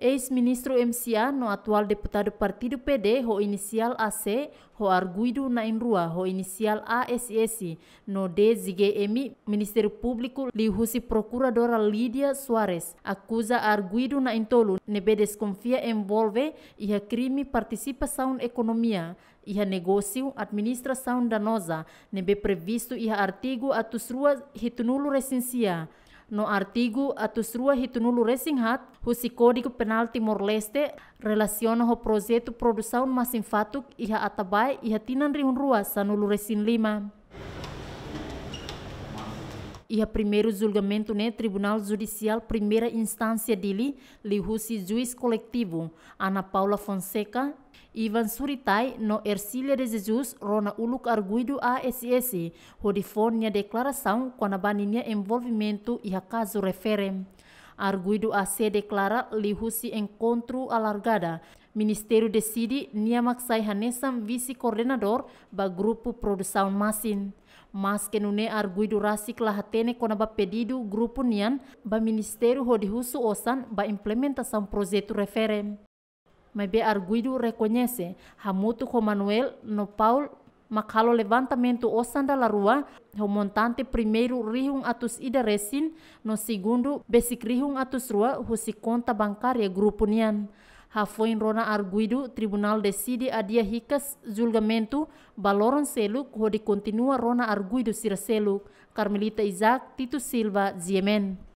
Ex-ministro MCA no atual deputado partido PD ho inicial AC ho arguido na Inrua ho inicial ASS no DZGM Ministério Público lihusi procuradora Lídia Soares acusa arguido na Intolo nebe desconfia envolve iha crime participação economia iha negócio administração danosa nebe previsto iha artigo atusrua hitunulo recensia no artigo atus rua hitunulu hat husi código penal Timor Leste relaciona ho projeto produção mas infatuk iha atabai iha tinan rihun rua sanulu resin lima. e a primeiro julgamento no Tribunal Judicial Primeira Instância dele, Lihusi Juiz Coletivo, Ana Paula Fonseca, Ivan Suritai, no Ercília de Jesus, Rona Uluk Arguido ASS, Rodifone declaração quando a baninha envolvimento e a caso referem. arguido a se declara li husi encontro alargada. Ministério decide niamak sai hanesam visi coordenador ba grupu produção masin. Mas kenune arguido rasik lahatene konaba pedido grupo nian ba ministério husu osan ba implementasam projeto referem. Mabe arguido reconhece hamutu ko Manuel no Paul Makalo levantamento osanda larua, remontante primeiro rihung atus ida resin, no segundo besik rihung atus rua husi konta bankaria grupo nian. Rona Arguido, Tribunal decide adia hikas julgamento, baloron seluk hodi continua Rona Arguido sir seluk. Carmelita Isaac, Tito Silva, Ziemen.